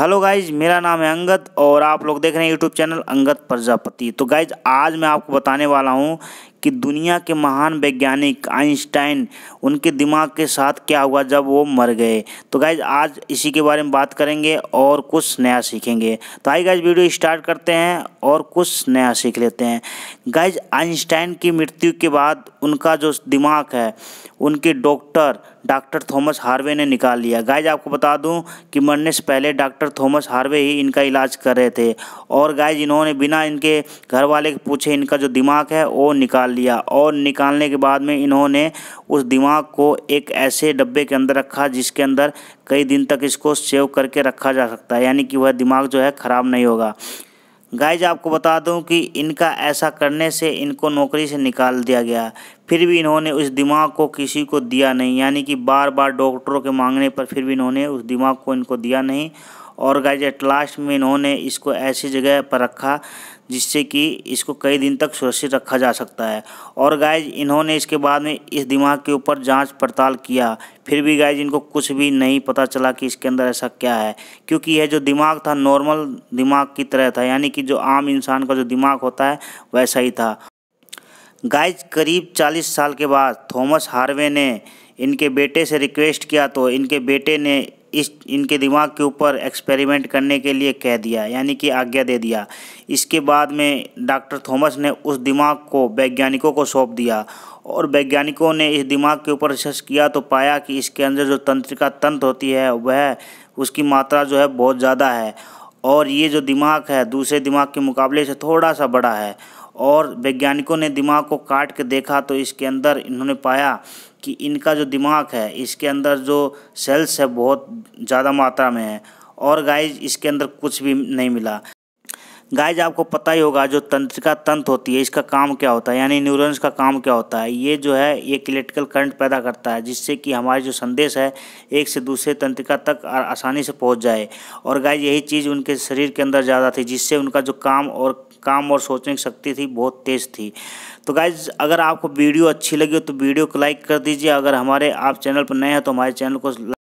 hello guys मेरा नाम है अंगद और आप लोग देख रहे हैं यूट्यूब चैनल अंगद प्रजापति तो गाइज आज मैं आपको बताने वाला हूँ कि दुनिया के महान वैज्ञानिक आइंस्टाइन उनके दिमाग के साथ क्या हुआ जब वो मर गए तो गाइज आज इसी के बारे में बात करेंगे और कुछ नया सीखेंगे तो आई गाइज वीडियो स्टार्ट करते हैं और कुछ नया सीख लेते हैं गाइज आइंस्टाइन की मृत्यु के बाद उनका जो दिमाग है उनके डॉक्टर डॉक्टर थॉमस हार्वे ने निकाल लिया गाइज आपको बता दूं कि मरने से पहले डॉक्टर थॉमस हार्वे ही इनका इलाज कर रहे थे और गाइज इन्होंने बिना इनके घर वाले के पूछे इनका जो दिमाग है वो निकाल निकाल लिया और निकालने के बाद में इन्होंने उस दिमाग को एक ऐसे डब्बे के अंदर रखा जिसके अंदर कई दिन तक इसको सेव करके रखा जा सकता है यानी कि वह दिमाग जो है ख़राब नहीं होगा गाइज आपको बता दूं कि इनका ऐसा करने से इनको नौकरी से निकाल दिया गया फिर भी इन्होंने उस दिमाग को किसी को दिया नहीं यानी कि बार बार डॉक्टरों के मांगने पर फिर भी इन्होंने उस दिमाग को इनको दिया नहीं और गाइज एट लास्ट में इन्होंने इसको ऐसी जगह पर रखा जिससे कि इसको कई दिन तक सुरक्षित रखा जा सकता है और गाइज इन्होंने इसके बाद में इस दिमाग के ऊपर जांच पड़ताल किया फिर भी गाइज इनको कुछ भी नहीं पता चला कि इसके अंदर ऐसा क्या है क्योंकि यह जो दिमाग था नॉर्मल दिमाग की तरह था यानी कि जो आम इंसान का जो दिमाग होता है वैसा ही था गाइज करीब चालीस साल के बाद थॉमस हार्वे ने इनके बेटे से रिक्वेस्ट किया तो इनके बेटे ने इस इनके दिमाग के ऊपर एक्सपेरिमेंट करने के लिए कह दिया यानी कि आज्ञा दे दिया इसके बाद में डॉक्टर थॉमस ने उस दिमाग को वैज्ञानिकों को सौंप दिया और वैज्ञानिकों ने इस दिमाग के ऊपर रिसर्च किया तो पाया कि इसके अंदर जो तंत्रिका तंत्र होती है वह उसकी मात्रा जो है बहुत ज़्यादा है और ये जो दिमाग है दूसरे दिमाग के मुकाबले से थोड़ा सा बड़ा है और वैज्ञानिकों ने दिमाग को काट के देखा तो इसके अंदर इन्होंने पाया कि इनका जो दिमाग है इसके अंदर जो सेल्स है बहुत ज़्यादा मात्रा में है और गाइज इसके अंदर कुछ भी नहीं मिला गाइज आपको पता ही होगा जो तंत्रिका तंत्र होती है इसका काम क्या होता है यानी न्यूरॉन्स का काम क्या होता है ये जो है ये इलेक्ट्रिकल करंट पैदा करता है जिससे कि हमारे जो संदेश है एक से दूसरे तंत्रिका तक आसानी से पहुंच जाए और गाइज यही चीज़ उनके शरीर के अंदर ज़्यादा थी जिससे उनका जो काम और काम और सोचने की शक्ति थी बहुत तेज़ थी तो गाइज अगर आपको वीडियो अच्छी लगी हो तो वीडियो को लाइक कर दीजिए अगर हमारे आप चैनल पर नए हैं तो हमारे चैनल को